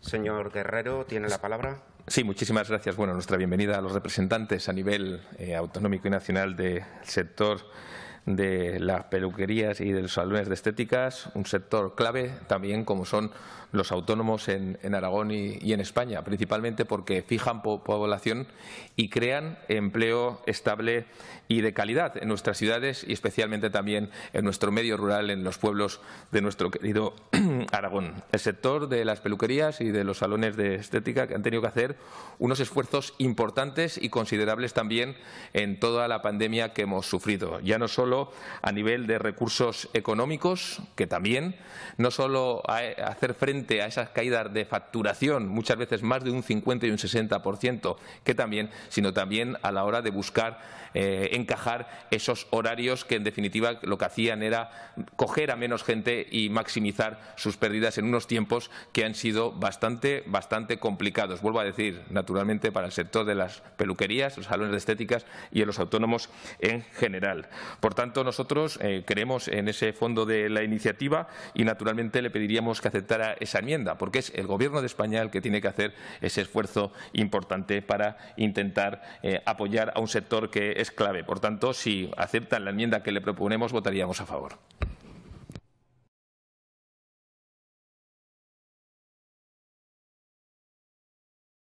Señor Guerrero, tiene la palabra. Sí, muchísimas gracias. Bueno, nuestra bienvenida a los representantes a nivel eh, autonómico y nacional del sector de las peluquerías y de los salones de estéticas, un sector clave también como son los autónomos en, Aragón y, en España, principalmente porque fijan población y crean empleo estable y de calidad en nuestras ciudades y especialmente también en nuestro medio rural, en los pueblos de nuestro querido Aragón. El sector de las peluquerías y de los salones de estética que han tenido que hacer unos esfuerzos importantes y considerables también en toda la pandemia que hemos sufrido. Ya no solo a nivel de recursos económicos, que también, no solo hacer frente a esas caídas de facturación, muchas veces más de un 50 y un 60%, que también, sino también a la hora de buscar eh, encajar esos horarios que en definitiva lo que hacían era coger a menos gente y maximizar sus pérdidas en unos tiempos que han sido bastante, bastante complicados. Vuelvo a decir, naturalmente, para el sector de las peluquerías, los salones de estéticas y los autónomos en general. Por tanto, por tanto, nosotros eh, creemos en ese fondo de la iniciativa y, naturalmente, le pediríamos que aceptara esa enmienda, porque es el Gobierno de España el que tiene que hacer ese esfuerzo importante para intentar eh, apoyar a un sector que es clave. Por tanto, si aceptan la enmienda que le proponemos, votaríamos a favor.